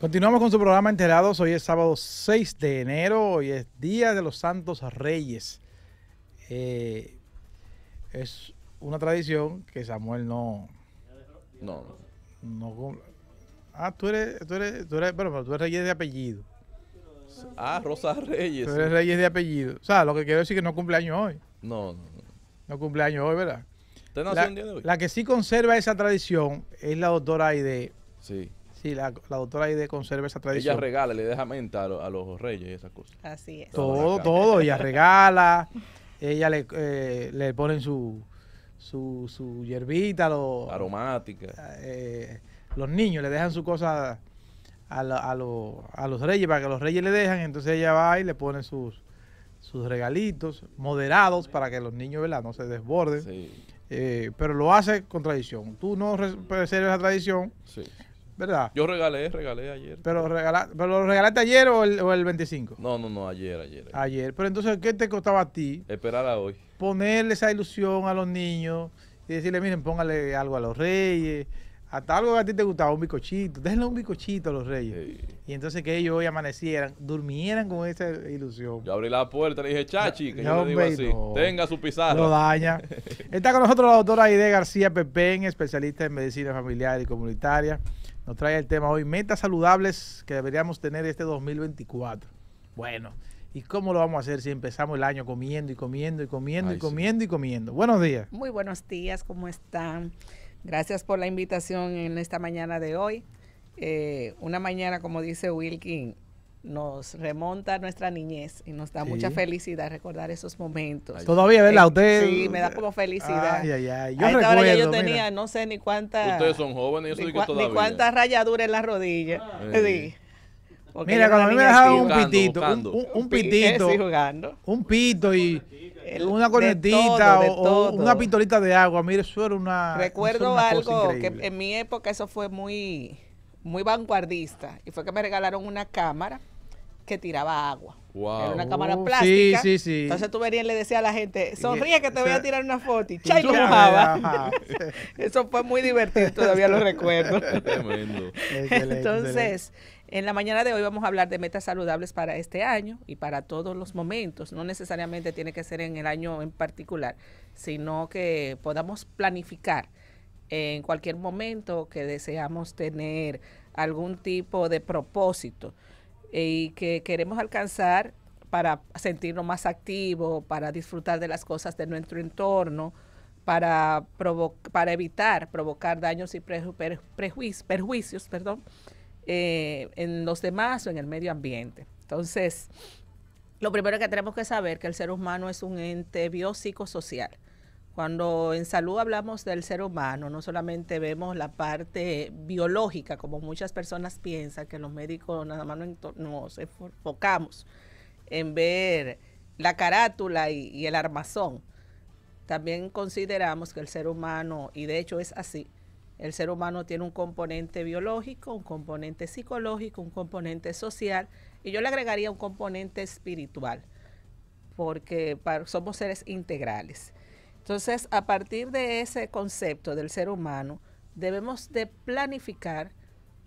Continuamos con su programa Enterados. Hoy es sábado 6 de enero. Hoy es Día de los Santos Reyes. Eh, es una tradición que Samuel no. No. no ah, tú eres, tú eres, tú eres, bueno, tú eres Reyes de apellido. Ah, Rosa Reyes. Tú eres Reyes de apellido. O sea, lo que quiero decir es que no cumple año hoy. No, no, no. cumple año hoy, ¿verdad? la, La que sí conserva esa tradición es la doctora Aide. Sí Sí, la, doctora ahí de conserva esa tradición. Ella regala, le deja menta a, los reyes y esas cosas. Así es. Todo, todo. Ella regala, ella le, eh, le ponen su, su, su hierbita, los... Aromática. Eh, los niños le dejan su cosa a, a, a, los reyes para que los reyes le dejan, entonces ella va y le pone sus, sus regalitos moderados para que los niños ¿verdad? no se desborden. Sí. Eh, pero lo hace con tradición. Tú no preservas la tradición. Sí. ¿Verdad? Yo regalé, regalé ayer. Pero, pero lo regalaste ayer o el, o el 25? No, no, no, ayer, ayer, ayer. Pero entonces, ¿qué te costaba a ti? Esperar a hoy. Ponerle esa ilusión a los niños y decirle, miren, póngale algo a los reyes. Hasta algo que a ti te gustaba, un bicochito. Déjenle un bicochito a los reyes. Y entonces que ellos hoy amanecieran, durmieran con esa ilusión. Yo abrí la puerta y dije, chachi, que yo le digo así, tenga su pizarra. No daña. Está con nosotros la doctora Aide García Pepén, especialista en medicina familiar y comunitaria nos trae el tema hoy, metas saludables que deberíamos tener este 2024. Bueno, ¿y cómo lo vamos a hacer si empezamos el año comiendo y comiendo y comiendo y comiendo y comiendo? Buenos días. Muy buenos días, ¿cómo están? Gracias por la invitación en esta mañana de hoy. Eh, una mañana, como dice Wilkin, nos remonta a nuestra niñez y nos da mucha felicidad recordar esos momentos. Todavía, ¿verdad? Usted. Sí, me da como felicidad. Ay, ay, Yo recuerdo, yo tenía, no sé ni cuántas. Ustedes son jóvenes, yo soy que Ni cuántas rayaduras en la rodilla. Mira, cuando a mí me dejaban un pitito, Un, un, un, pitito, jugando. un pito y una cornetita o, una pistolita de agua, mire, eso era una... Recuerdo algo que en mi época eso fue muy, muy vanguardista y fue que me regalaron una cámara que tiraba agua. Era una cámara plástica. Entonces tú venías y le decía a la gente, sonríe que te voy a tirar una foto. Y chay, Eso fue muy divertido, todavía lo recuerdo. Entonces, en la mañana de hoy vamos a hablar de metas saludables para este año y para todos los momentos. No necesariamente tiene que ser en el año en particular, sino que podamos planificar en cualquier momento que deseamos tener algún tipo de propósito y que queremos alcanzar para sentirnos más activos, para disfrutar de las cosas de nuestro entorno, para, para evitar provocar daños y perjuicios perdón, eh, en los demás o en el medio ambiente. Entonces, lo primero que tenemos que saber es que el ser humano es un ente biopsicosocial. Cuando en salud hablamos del ser humano, no solamente vemos la parte biológica, como muchas personas piensan, que los médicos nada más nos enfocamos en ver la carátula y, el armazón. También consideramos que el ser humano, y de hecho es así, el ser humano tiene un componente biológico, un componente psicológico, un componente social y yo le agregaría un componente espiritual, porque somos seres integrales. Entonces, a partir de ese concepto del ser humano, debemos de planificar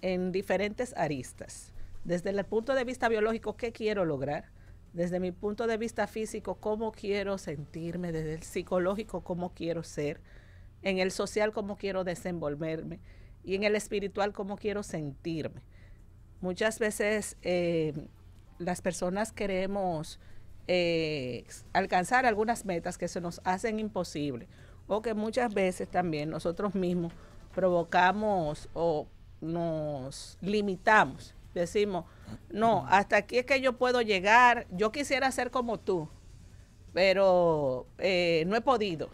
en diferentes aristas. Desde el punto de vista biológico, ¿qué quiero lograr? Desde mi punto de vista físico, ¿cómo quiero sentirme? Desde el psicológico, ¿cómo quiero ser? En el social, ¿cómo quiero desenvolverme? Y en el espiritual, ¿cómo quiero sentirme? Muchas veces eh, las personas queremos eh, alcanzar algunas metas que se nos hacen imposibles o que muchas veces también nosotros mismos provocamos o nos limitamos. Decimos, no, hasta aquí es que yo puedo llegar, yo quisiera ser como tú, pero eh, no he podido.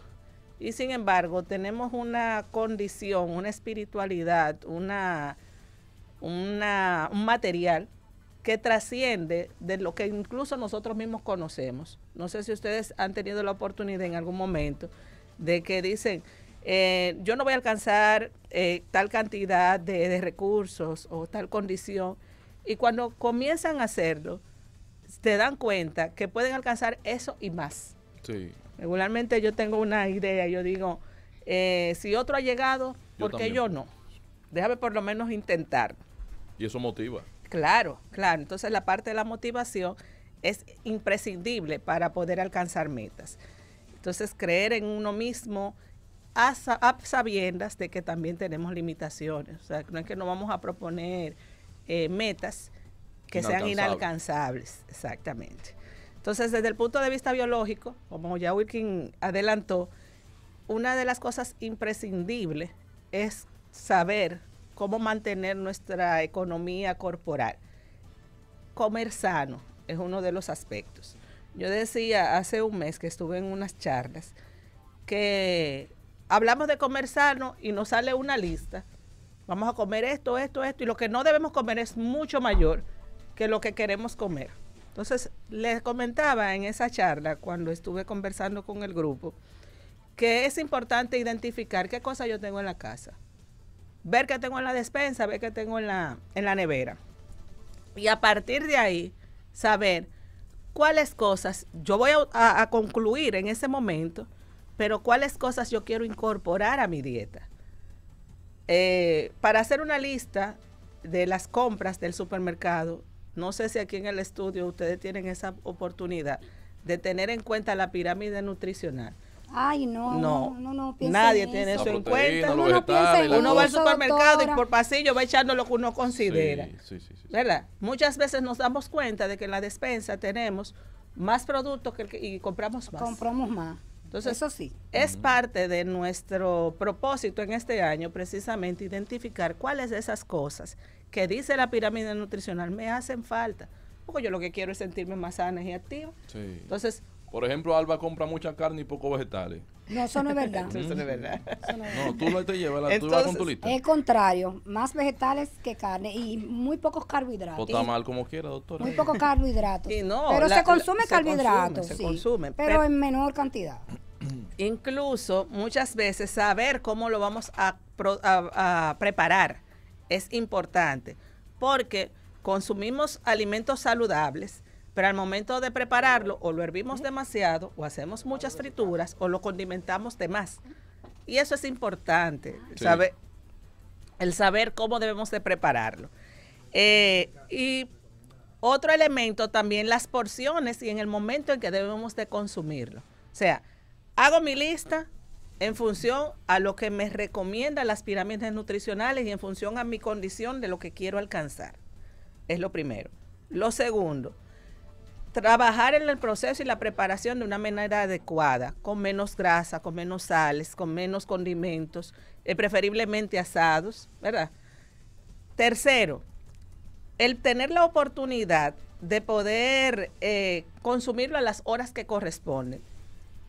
Y sin embargo, tenemos una condición, una espiritualidad, una, un material que trasciende de lo que incluso nosotros mismos conocemos. No sé si ustedes han tenido la oportunidad en algún momento de que dicen, eh, yo no voy a alcanzar eh, tal cantidad de, recursos o tal condición. Y cuando comienzan a hacerlo, se dan cuenta que pueden alcanzar eso y más. Sí. Regularmente yo tengo una idea, yo digo, eh, si otro ha llegado, porque qué yo no? Déjame por lo menos intentar. Y eso motiva. Claro, claro. Entonces la parte de la motivación es imprescindible para poder alcanzar metas. Entonces creer en uno mismo a, sabiendas de que también tenemos limitaciones. O sea, no es que no vamos a proponer eh, metas que sean inalcanzables, exactamente. Entonces, desde el punto de vista biológico, como ya Wilkin adelantó, una de las cosas imprescindibles es saber cómo mantener nuestra economía corporal. Comer sano es uno de los aspectos. Yo decía hace un mes que estuve en unas charlas que hablamos de comer sano y nos sale una lista. Vamos a comer esto, esto, esto, y lo que no debemos comer es mucho mayor que lo que queremos comer. Entonces, les comentaba en esa charla, cuando estuve conversando con el grupo, que es importante identificar qué cosas yo tengo en la casa ver qué tengo en la despensa, ver qué tengo en la, en la nevera. Y a partir de ahí, saber cuáles cosas, yo voy a, concluir en ese momento, pero cuáles cosas yo quiero incorporar a mi dieta. Eh, para hacer una lista de las compras del supermercado, no sé si aquí en el estudio ustedes tienen esa oportunidad de tener en cuenta la pirámide nutricional. Ay, no, no, no, no, Nadie tiene eso, en cuenta. Uno, no piensa uno va al supermercado y por pasillo va echando lo que uno considera. Muchas veces nos damos cuenta de que en la despensa tenemos más productos que, y compramos más. Compramos más. Entonces, eso sí. Es parte de nuestro propósito en este año precisamente identificar cuáles de esas cosas que dice la pirámide nutricional me hacen falta. Porque yo lo que quiero es sentirme más sana y activa. Entonces, por ejemplo, Alba compra mucha carne y pocos vegetales. No, eso no es verdad. eso no es mm. verdad. No, tú lo te llevas, con tu lista. Es contrario, más vegetales que carne y muy pocos carbohidratos. O como quiera, doctora. Muy pocos carbohidratos. pero se consume carbohidratos, sí, pero, en menor cantidad. Incluso muchas veces saber cómo lo vamos a preparar es importante porque consumimos alimentos saludables pero al momento de prepararlo, o lo hervimos demasiado, o hacemos muchas frituras, o lo condimentamos de más. Y eso es importante, el saber cómo debemos de prepararlo. Eh, y otro elemento también las porciones y en el momento en que debemos de consumirlo. O sea, hago mi lista en función a lo que me recomiendan las pirámides nutricionales y en función a mi condición de lo que quiero alcanzar. Es lo primero. Lo segundo, trabajar en el proceso y la preparación de una manera adecuada, con menos grasa, con menos sales, con menos condimentos, eh, preferiblemente asados, ¿verdad? Tercero, el tener la oportunidad de poder eh, consumirlo a las horas que corresponden.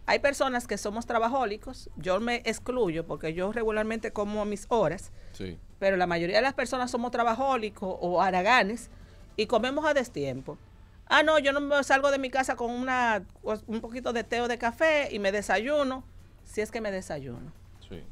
Hay personas que somos trabajólicos, yo me excluyo porque yo regularmente como a mis horas, sí. pero la mayoría de las personas somos trabajólicos o haraganes y comemos a destiempo ah, no, yo no salgo de mi casa con una, pues, un poquito de té o de café y me desayuno, si es que me desayuno.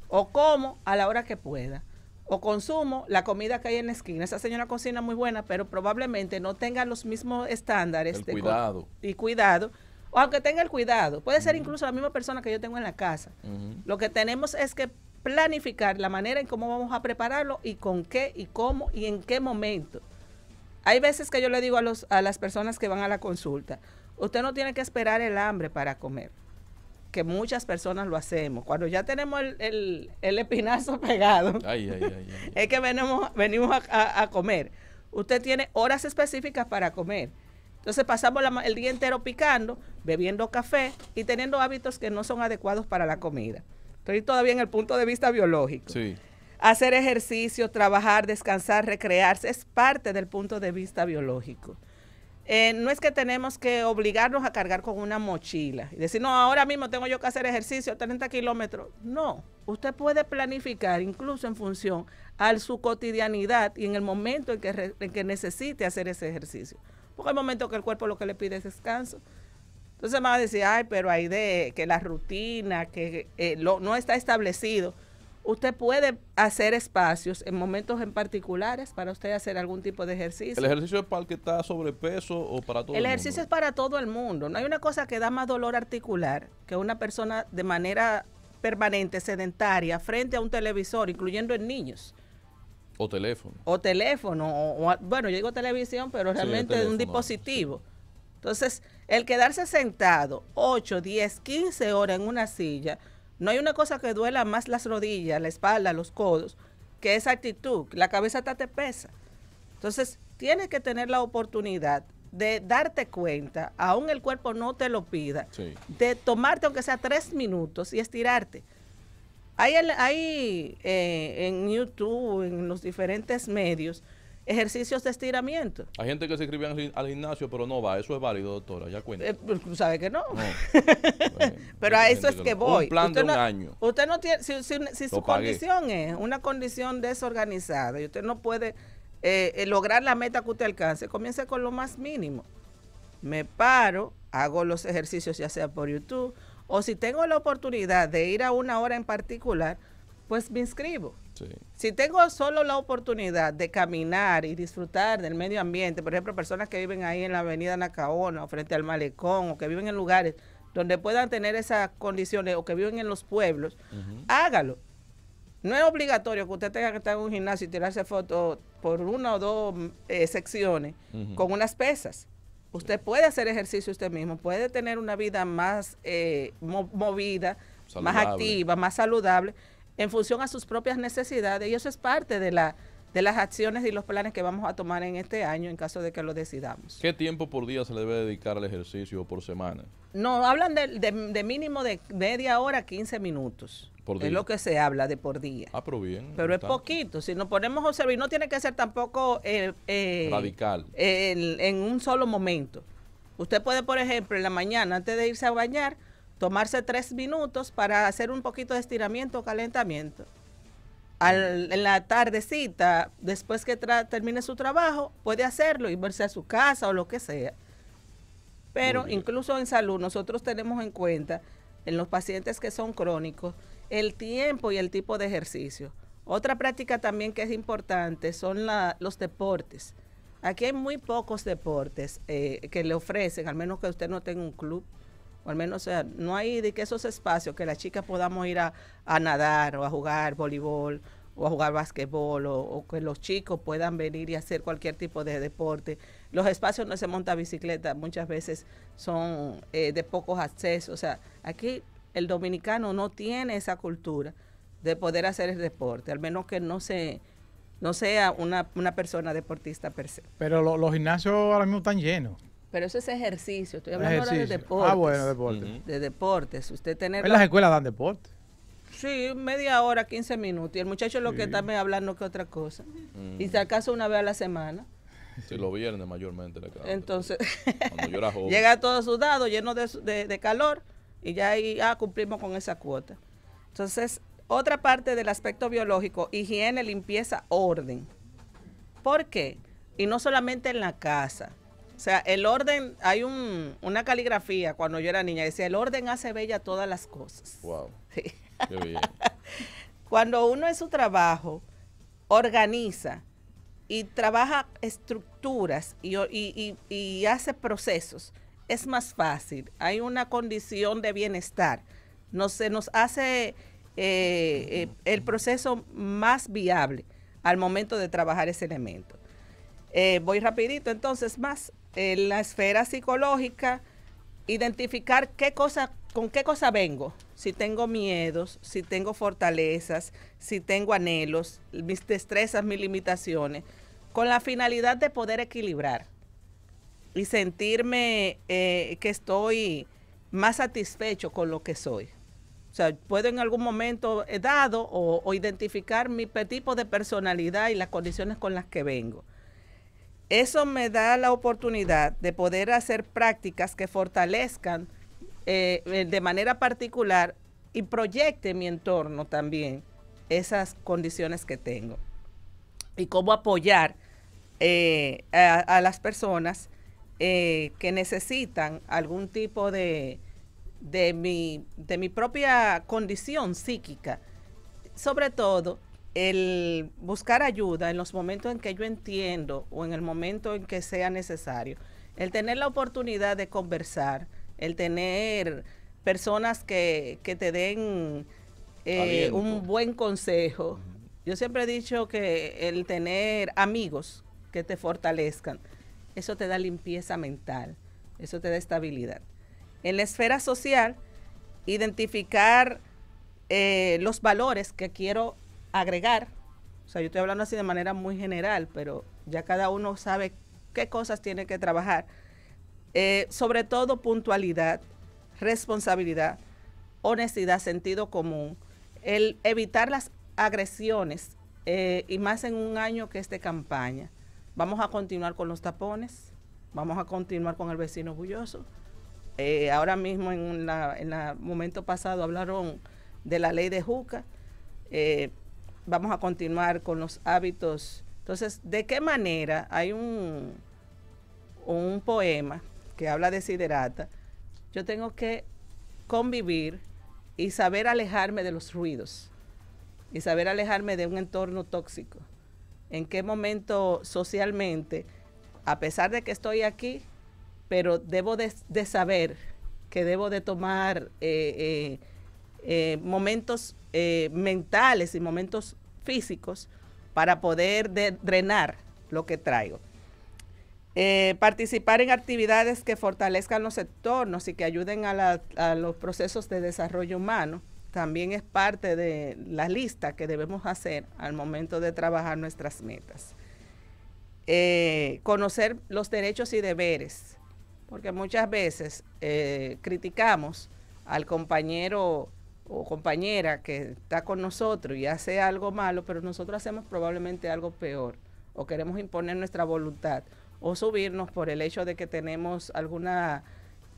O como a la hora que pueda. O consumo la comida que hay en la esquina. Esa señora cocina muy buena, pero probablemente no tenga los mismos estándares. de cuidado. Y cuidado o aunque tenga el cuidado, puede ser incluso la misma persona que yo tengo en la casa. Lo que tenemos es que planificar la manera en cómo vamos a prepararlo y con qué y cómo y en qué momento. Hay veces que yo le digo a, los, a las personas que van a la consulta, usted no tiene que esperar el hambre para comer, que muchas personas lo hacemos. Cuando ya tenemos el, el, espinazo pegado, es que venimos, venimos a, comer. Usted tiene horas específicas para comer. Entonces pasamos el día entero picando, bebiendo café y teniendo hábitos que no son adecuados para la comida. Estoy todavía en el punto de vista biológico hacer ejercicio, trabajar, descansar, recrearse, es parte del punto de vista biológico. Eh, no es que tenemos que obligarnos a cargar con una mochila y decir, no, ahora mismo tengo yo que hacer ejercicio 30 kilómetros. No, usted puede planificar incluso en función a su cotidianidad y en el momento en que, que necesite hacer ese ejercicio. Porque el momento que el cuerpo lo que le pide es descanso. Entonces me va a decir, ay, pero hay de que la rutina, que eh, no está establecido usted puede hacer espacios en momentos en particulares para usted hacer algún tipo de ejercicio. ¿El ejercicio es para el que está sobrepeso o para todo el, mundo? El ejercicio es para todo el mundo. No hay una cosa que da más dolor articular que una persona de manera permanente, sedentaria, frente a un televisor, incluyendo en niños. O teléfono. O teléfono, bueno, yo digo televisión, pero realmente un dispositivo. Entonces, el quedarse sentado 8, 10, 15 horas en una silla, no hay una cosa que duela más las rodillas, la espalda, los codos, que esa actitud. La cabeza está te pesa. Entonces, tienes que tener la oportunidad de darte cuenta, aun el cuerpo no te lo pida, de tomarte aunque sea tres minutos y estirarte. Hay, hay eh, en YouTube, en los diferentes medios, ejercicios de estiramiento. Hay gente que se escribe al, gimnasio, pero no va. Eso es válido, doctora. Ya cuenta. Eh, pues, pues, ¿Sabe que no? pero a eso es que, voy. Un plan de un año. tiene. Si, su condición es una condición desorganizada y usted no puede eh, eh, lograr la meta que usted alcance, comience con lo más mínimo. Me paro, hago los ejercicios, ya sea por YouTube, o si tengo la oportunidad de ir a una hora en particular pues me inscribo. Si tengo solo la oportunidad de caminar y disfrutar del medio ambiente, por ejemplo, personas que viven ahí en la avenida Nacaona o frente al malecón o que viven en lugares donde puedan tener esas condiciones o que viven en los pueblos, hágalo. No es obligatorio que usted tenga que estar en un gimnasio y tirarse fotos por una o dos eh, secciones con unas pesas. Usted puede hacer ejercicio usted mismo, puede tener una vida más eh, movida, más activa, más saludable en función a sus propias necesidades y eso es parte de la de las acciones y los planes que vamos a tomar en este año en caso de que lo decidamos. ¿Qué tiempo por día se le debe dedicar al ejercicio o por semana? No, hablan de, mínimo de media hora, 15 minutos. Por Es lo que se habla de por día. Ah, pero bien. Pero es poquito. Si nos ponemos a observar, no tiene que ser tampoco eh, eh, radical. En, en un solo momento. Usted puede, por ejemplo, en la mañana, antes de irse a bañar, tomarse tres minutos para hacer un poquito de estiramiento o calentamiento. en la tardecita, después que termine su trabajo, puede hacerlo y verse a su casa o lo que sea. Pero incluso en salud nosotros tenemos en cuenta, en los pacientes que son crónicos, el tiempo y el tipo de ejercicio. Otra práctica también que es importante son los deportes. Aquí hay muy pocos deportes eh, que le ofrecen, al menos que usted no tenga un club o al menos, o sea, no hay de que esos espacios que las chicas podamos ir a, nadar o a jugar voleibol o a jugar basquetbol o, que los chicos puedan venir y hacer cualquier tipo de deporte. Los espacios donde se monta bicicleta muchas veces son eh, de pocos accesos. O sea, aquí el dominicano no tiene esa cultura de poder hacer el deporte, al menos que no se no sea una, una persona deportista per se. Pero los gimnasios ahora mismo están llenos. Pero eso es ejercicio. Estoy hablando ah, de deportes. Ah, bueno, deportes. De deportes. Usted tener. En las escuelas dan deporte. Sí, media hora, 15 minutos. Y el muchacho lo que está me hablando que otra cosa. Y se acaso una vez a la semana. si los viernes mayormente. Le Entonces, cuando joven. llega todo sudado, lleno de, de, de, calor, y ya ahí ah, cumplimos con esa cuota. Entonces, otra parte del aspecto biológico, higiene, limpieza, orden. ¿Por qué? Y no solamente en la casa, o sea, el orden, hay un, una caligrafía cuando yo era niña, decía, el orden hace bella todas las cosas. Wow. Qué bien. cuando uno en su trabajo organiza y trabaja estructuras y, y, hace procesos, es más fácil. Hay una condición de bienestar. Nos, se nos hace eh, eh, el proceso más viable al momento de trabajar ese elemento. Eh, voy rapidito, entonces, más en eh, la esfera psicológica, identificar qué cosa, con qué cosa vengo. Si tengo miedos, si tengo fortalezas, si tengo anhelos, mis destrezas, mis limitaciones, con la finalidad de poder equilibrar y sentirme eh, que estoy más satisfecho con lo que soy. O sea, puedo en algún momento eh, dado o identificar mi tipo de personalidad y las condiciones con las que vengo eso me da la oportunidad de poder hacer prácticas que fortalezcan eh, eh, de manera particular y proyecte mi entorno también esas condiciones que tengo. Y cómo apoyar eh, a, las personas que necesitan algún tipo de, de mi propia condición psíquica. Sobre todo, el buscar ayuda en los momentos en que yo entiendo o en el momento en que sea necesario, el tener la oportunidad de conversar, el tener personas que, te den eh, un buen consejo. Yo siempre he dicho que el tener amigos que te fortalezcan, eso te da limpieza mental, eso te da estabilidad. En la esfera social, identificar eh, los valores que quiero agregar, o sea, yo estoy hablando así de manera muy general, pero ya cada uno sabe qué cosas tiene que trabajar. Eh, sobre todo puntualidad, responsabilidad, honestidad, sentido común, el evitar las agresiones eh, y más en un año que este campaña. Vamos a continuar con los tapones, vamos a continuar con el vecino orgulloso. Eh, ahora mismo en el momento pasado hablaron de la ley de Juca vamos a continuar con los hábitos. Entonces, ¿de qué manera hay un, un poema que habla de siderata? Yo tengo que convivir y saber alejarme de los ruidos y saber alejarme de un entorno tóxico. ¿En qué momento socialmente, a pesar de que estoy aquí, pero debo de, saber que debo de tomar eh, eh, eh, momentos mentales y momentos físicos para poder drenar lo que traigo. Eh, participar en actividades que fortalezcan los entornos y que ayuden a, los procesos de desarrollo humano también es parte de la lista que debemos hacer al momento de trabajar nuestras metas. Eh, conocer los derechos y deberes, porque muchas veces eh, criticamos al compañero o compañera que está con nosotros y hace algo malo, pero nosotros hacemos probablemente algo peor o queremos imponer nuestra voluntad o subirnos por el hecho de que tenemos alguna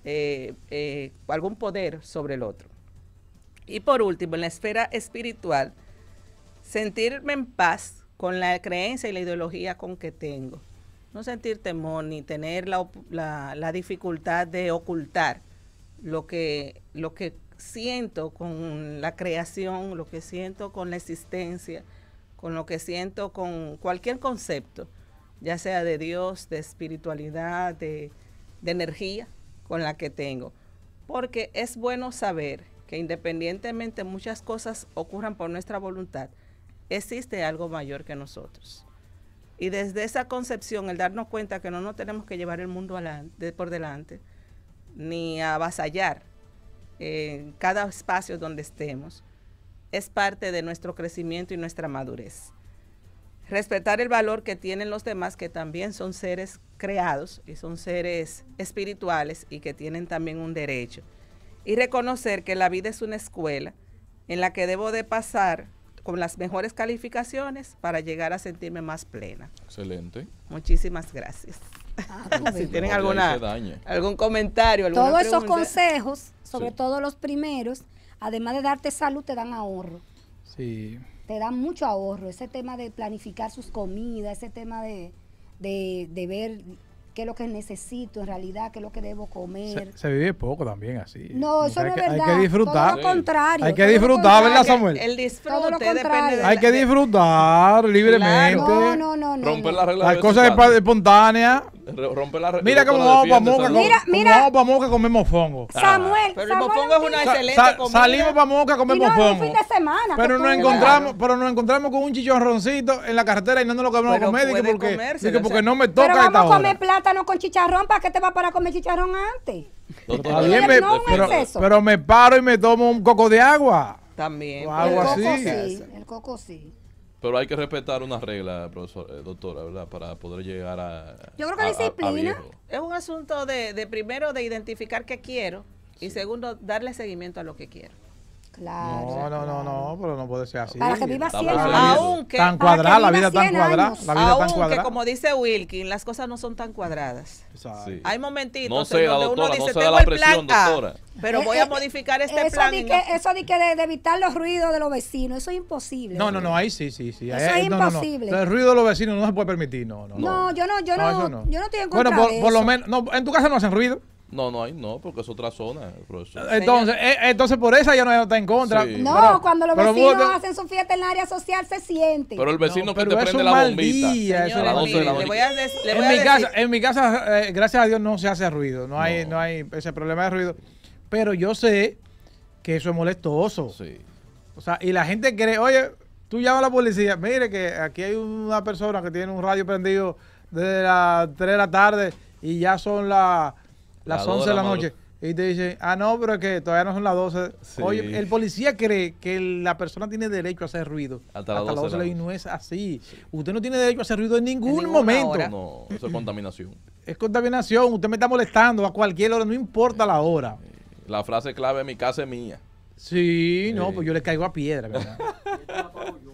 eh, eh, algún poder sobre el otro. Y por último, en la esfera espiritual, sentirme en paz con la creencia y la ideología con que tengo. No sentir temor ni tener la, dificultad de ocultar lo que, lo que siento con la creación, lo que siento con la existencia, con lo que siento con cualquier concepto, ya sea de Dios, de espiritualidad, de, energía con la que tengo. Porque es bueno saber que independientemente muchas cosas ocurran por nuestra voluntad, existe algo mayor que nosotros. Y desde esa concepción, el darnos cuenta que no nos tenemos que llevar el mundo por delante, ni avasallar, en cada espacio donde estemos, es parte de nuestro crecimiento y nuestra madurez. Respetar el valor que tienen los demás, que también son seres creados y son seres espirituales y que tienen también un derecho. Y reconocer que la vida es una escuela en la que debo de pasar con las mejores calificaciones para llegar a sentirme más plena. Excelente. Muchísimas gracias. Ah, si tienen alguna, algún comentario, Todos esos consejos, sobre todo los primeros, además de darte salud, te dan ahorro. Sí. Te dan mucho ahorro. Ese tema de planificar sus comidas, ese tema de, de, ver qué es lo que necesito en realidad, qué es lo que debo comer. Se, vive poco también así. No, eso no es verdad. Hay que disfrutar. Hay que disfrutar, ¿verdad, Samuel? El disfrute Hay que disfrutar libremente. No, no, no. Romper las Las cosas espontáneas. Rompe la Mira cómo vamos para Moca. Mira, mira. Vamos para comemos fongo. Samuel, pero el mofongo es una excelente Salimos para Moca comemos fongo. fin de semana. Pero nos encontramos, pero nos encontramos con un chicharroncito en la carretera y no nos lo comemos comer porque porque no me toca esta Pero vamos a comer plátano con chicharrón, ¿para qué te vas para comer chicharrón antes? no este pero, pero, me paro y me tomo un coco de agua. También. O así. el coco sí. Pero hay que respetar una regla, profesor, eh, doctora, ¿verdad? Para poder llegar a. Yo creo que disciplina. es un asunto de, primero de identificar qué quiero y segundo darle seguimiento a lo que quiero. Claro. No, no, no, no, pero no puede ser así. Para que viva así, años. Aunque. Tan cuadrada, la vida tan cuadrada. La vida aunque, como dice Wilkin, las cosas no son tan cuadradas. Hay momentitos no sé, en donde uno dice, tengo la presión, el plan pero eh, voy a eh, modificar eh, este eso plan. que, Eso de que de, evitar los ruidos de los vecinos, eso es imposible. No, no, no, ahí sí, sí, sí. Eso es imposible. El ruido de los vecinos no se puede permitir, no, no. No, yo no, yo no, yo no estoy en contra Bueno, por, lo menos, no, en tu casa no hacen ruido. No, no hay, no, porque es otra zona, eh, Entonces, eh, entonces por esa ya no está en contra. No, cuando los vecinos hacen su fiesta en el área social se siente. Pero el vecino que te prende la bombita. en, mi Casa, en mi casa, eh, gracias a Dios, no se hace ruido. No, Hay, no hay ese problema de ruido. Pero yo sé que eso es molestoso. Sí. O sea, y la gente cree, oye, tú llamas a la policía, mire que aquí hay una persona que tiene un radio prendido desde las 3 de la tarde y ya son las las 11 de la noche. Y te dicen, ah, no, pero es que todavía no son las 12. Oye, el policía cree que la persona tiene derecho a hacer ruido. Hasta, las 12, la 12 y no es así. Usted no tiene derecho a hacer ruido en ningún momento. No, eso es contaminación. Es contaminación. Usted me está molestando a cualquier hora, no importa la hora. La frase clave, mi casa es mía. Sí, no, pues yo le caigo a piedra, ¿verdad?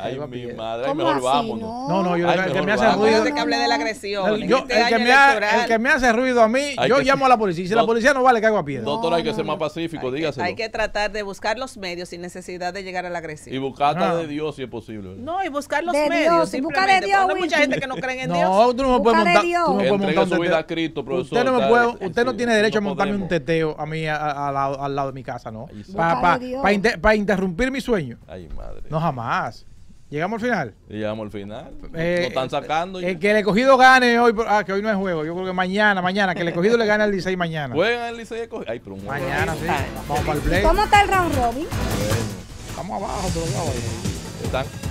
Ay, mi madre, mejor vámonos. No, no, yo el que me hace ruido. Yo, este el, que me hace ruido a mí, yo llamo a la policía. Si la policía no va, le caigo a piedra. Doctor, hay que ser más pacífico, dígase hay que tratar de buscar los medios sin necesidad de llegar a la agresión. Y buscar de Dios si es posible. No, y buscar los medios. y buscar de Dios. hay mucha gente que no cree en Dios. No, tú no me puedes montar. Tú no puedes montar su vida a Cristo, profesor. Usted no, puede, usted no tiene derecho a montarme un teteo a mí al lado de mi casa, ¿no? Para interrumpir mi sueño. Ay, madre. No, jamás. ¿Llegamos al final? Llegamos al final. Lo eh, están sacando. El, eh, que el escogido gane hoy. Ah, que hoy no es juego. Yo creo que mañana, mañana. Que el escogido le gane al Licey mañana. Juegan al Licey escogido. Ay, pero un Mañana, sí. Vamos para el play. ¿Cómo está el round robin? Bueno. Estamos abajo, pero abajo. Están.